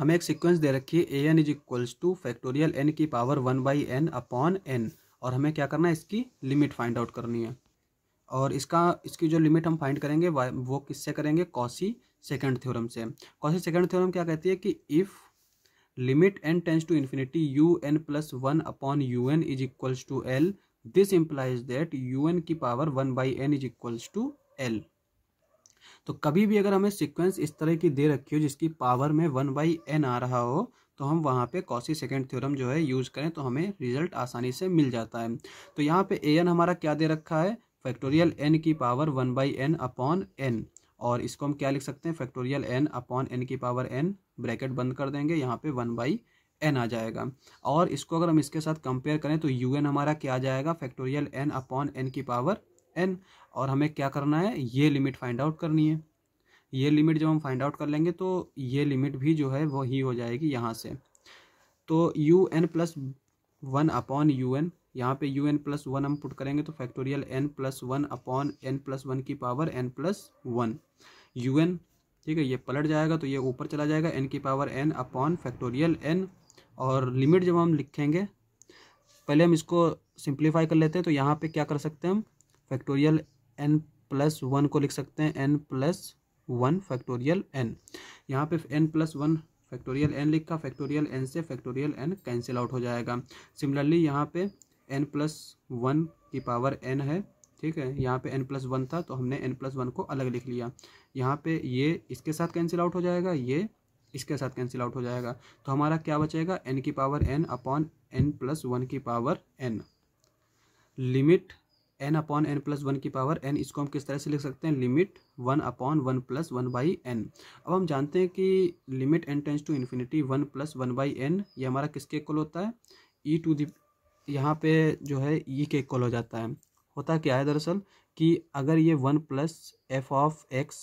हमें एक सीक्वेंस दे रखी है a n is equals to factorial n की power one by n upon n और हमें क्या करना है इसकी लिमिट फाइंड आउट करनी है और इसका इसकी जो लिमिट हम फाइंड करेंगे वो किससे करेंगे कॉसी सेकेंड थ्योरम से कॉसी सेकेंड थ्योरम क्या कहती है कि if limit n tends to infinity u n plus one upon u n is equals to l this implies that u n की power one by n is equals to l तो कभी भी अगर हमें सीक्वेंस इस तरह की दे रखी हो जिसकी पावर में वन बाई एन आ रहा हो तो हम वहाँ पे कॉसी सेकेंड थ्योरम जो है यूज़ करें तो हमें रिजल्ट आसानी से मिल जाता है तो यहाँ पे ए एन हमारा क्या दे रखा है फैक्टोरियल एन की power one by n upon n और इसको हम क्या लिख सकते हैं फैक्टोरियल एन अपॉन एन की पावर एन ब्रैकेट बंद कर देंगे यहाँ पे वन बाई एन आ जाएगा और इसको अगर हम इसके साथ कंपेयर करें तो यू एन हमारा क्या आ जाएगा फैक्टोरियल एन अपॉन एन की पावर एन और हमें क्या करना है ये लिमिट फाइंड आउट करनी है ये लिमिट जब हम फाइंड आउट कर लेंगे तो ये लिमिट भी जो है वो ही हो जाएगी यहाँ से तो u n plus one upon u n यहाँ पे यू एन प्लस वन हम पुट करेंगे तो factorial n plus one upon n plus one की power n plus one u n ठीक है ये पलट जाएगा तो ये ऊपर चला जाएगा एन की power n upon factorial n और लिमिट जब हम लिखेंगे पहले हम इसको सिंप्लीफाई कर लेते हैं तो यहाँ पे क्या कर सकते हैं हम फैक्टोरियल एन प्लस वन को लिख सकते हैं n plus one factorial n यहाँ पे n plus one factorial n लिखा फैक्टोरियल एन से फैक्टोरियल एन कैंसिल आउट हो जाएगा सिमिलरली यहाँ पे एन प्लस वन की पावर एन है ठीक है यहाँ पे एन प्लस वन था तो हमने एन प्लस वन को अलग लिख लिया यहाँ पे ये इसके साथ कैंसिल आउट हो जाएगा ये इसके साथ कैंसिल आउट हो जाएगा तो हमारा क्या बचेगा एन की power n upon n plus one की power n limit n upon n plus one की पावर एन इसको हम किस तरह से लिख सकते हैं limit one upon one plus one by n अब हम जानते हैं कि limit n tends to infinity one plus one by n ये हमारा किसके इक्वल होता है ई टू दी यहाँ पे जो है ई e के इक्वल हो जाता है होता क्या है दरअसल कि अगर ये one plus f of x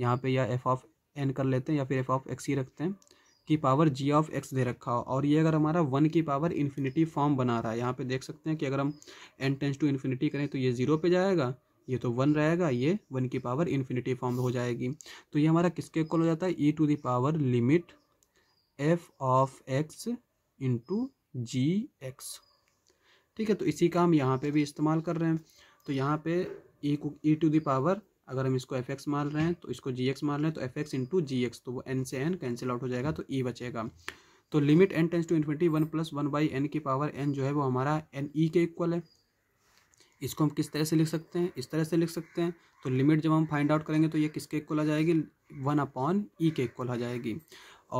यहाँ पे या एफ ऑफ एन कर लेते हैं या फिर एफ ऑफ एक्स ही रखते हैं की पावर जी ऑफ एक्स दे रखा हो और ये अगर हमारा वन की पावर इन्फिनिटी फॉर्म बना रहा है यहाँ पे देख सकते हैं कि अगर हम एन टेंस टू इन्फिनिटी करें तो ये जीरो पे जाएगा ये तो वन रहेगा ये वन की पावर इन्फिनिटी फॉर्म हो जाएगी तो ये हमारा किसके कॉल हो जाता है e to the power limit f of x into g x ठीक है तो इसी का हम यहाँ पर भी इस्तेमाल कर रहे हैं तो यहाँ पर ई टू दी पावर अगर हम इसको एफ एक्स मान रहे हैं तो इसको जी एक्स मान रहे हैं तो f x into g x तो वो एन से एन कैंसिल आउट हो जाएगा तो ई e बचेगा तो limit n tends to infinity one plus one by n की पावर एन जो है वो हमारा एन ई e के इक्वल है इसको हम किस तरह से लिख सकते हैं इस तरह से लिख सकते हैं तो लिमिट जब हम फाइंड आउट करेंगे तो ये किसके इक्वल आ जाएगी वन अपॉन ई के इक्वल आ जाएगी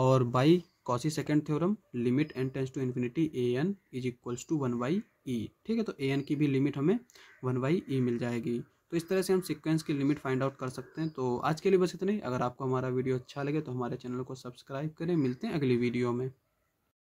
और by Cauchy second theorem limit n tends to infinity a n is equals to one by e ठीक है तो ए एन की भी लिमिट हमें वन बाई ई मिल जाएगी तो इस तरह से हम सिक्वेंस की लिमिट फाइंड आउट कर सकते हैं तो आज के लिए बस इतना ही अगर आपको हमारा वीडियो अच्छा लगे तो हमारे चैनल को सब्सक्राइब करें मिलते हैं अगली वीडियो में